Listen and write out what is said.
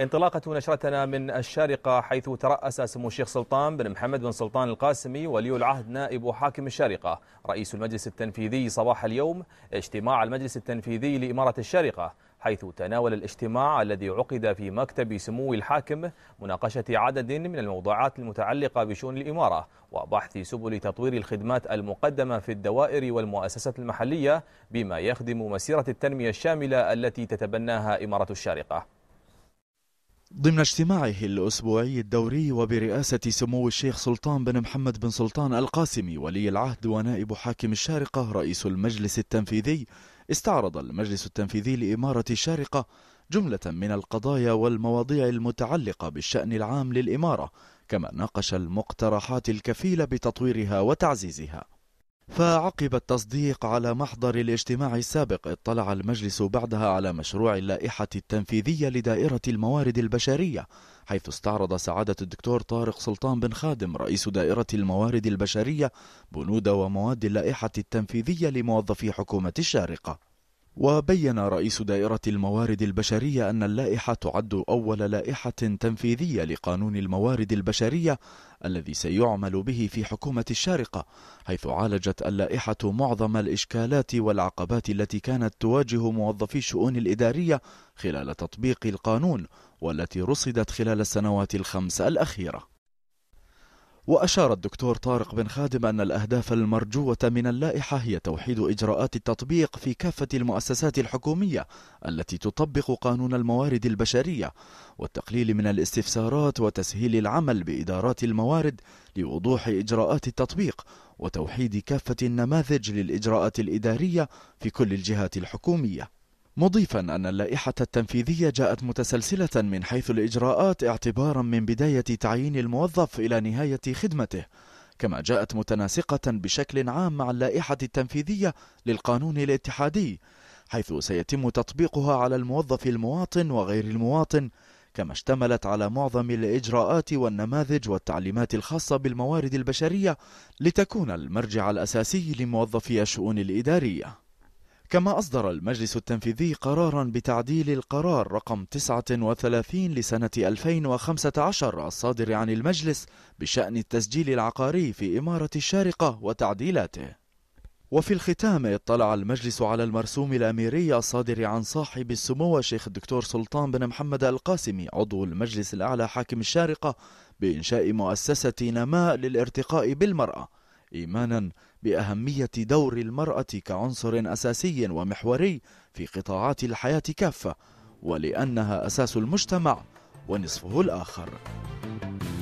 انطلاقة نشرتنا من الشارقة حيث ترأس سمو الشيخ سلطان بن محمد بن سلطان القاسمي ولي العهد نائب حاكم الشارقة رئيس المجلس التنفيذي صباح اليوم اجتماع المجلس التنفيذي لإمارة الشارقة حيث تناول الاجتماع الذي عقد في مكتب سمو الحاكم مناقشة عدد من الموضوعات المتعلقة بشؤون الإمارة وبحث سبل تطوير الخدمات المقدمة في الدوائر والمؤسسات المحلية بما يخدم مسيرة التنمية الشاملة التي تتبناها إمارة الشارقة ضمن اجتماعه الأسبوعي الدوري وبرئاسة سمو الشيخ سلطان بن محمد بن سلطان القاسمي ولي العهد ونائب حاكم الشارقة رئيس المجلس التنفيذي استعرض المجلس التنفيذي لإمارة الشارقة جملة من القضايا والمواضيع المتعلقة بالشأن العام للإمارة كما ناقش المقترحات الكفيلة بتطويرها وتعزيزها فعقب التصديق على محضر الاجتماع السابق اطلع المجلس بعدها على مشروع اللائحة التنفيذية لدائرة الموارد البشرية حيث استعرض سعادة الدكتور طارق سلطان بن خادم رئيس دائرة الموارد البشرية بنود ومواد اللائحة التنفيذية لموظفي حكومة الشارقة وبين رئيس دائرة الموارد البشرية أن اللائحة تعد أول لائحة تنفيذية لقانون الموارد البشرية الذي سيعمل به في حكومة الشارقة حيث عالجت اللائحة معظم الإشكالات والعقبات التي كانت تواجه موظفي الشؤون الإدارية خلال تطبيق القانون والتي رصدت خلال السنوات الخمس الأخيرة وأشار الدكتور طارق بن خادم أن الأهداف المرجوة من اللائحة هي توحيد إجراءات التطبيق في كافة المؤسسات الحكومية التي تطبق قانون الموارد البشرية والتقليل من الاستفسارات وتسهيل العمل بإدارات الموارد لوضوح إجراءات التطبيق وتوحيد كافة النماذج للإجراءات الإدارية في كل الجهات الحكومية مضيفا أن اللائحة التنفيذية جاءت متسلسلة من حيث الإجراءات اعتبارا من بداية تعيين الموظف إلى نهاية خدمته كما جاءت متناسقة بشكل عام مع اللائحة التنفيذية للقانون الاتحادي حيث سيتم تطبيقها على الموظف المواطن وغير المواطن كما اشتملت على معظم الإجراءات والنماذج والتعليمات الخاصة بالموارد البشرية لتكون المرجع الأساسي لموظفي الشؤون الإدارية كما أصدر المجلس التنفيذي قرارا بتعديل القرار رقم 39 لسنة 2015 الصادر عن المجلس بشأن التسجيل العقاري في إمارة الشارقة وتعديلاته وفي الختام اطلع المجلس على المرسوم الأميري الصادر عن صاحب السمو الشيخ الدكتور سلطان بن محمد القاسمي عضو المجلس الأعلى حاكم الشارقة بإنشاء مؤسسة نماء للارتقاء بالمرأة ايمانا باهميه دور المراه كعنصر اساسي ومحوري في قطاعات الحياه كافه ولانها اساس المجتمع ونصفه الاخر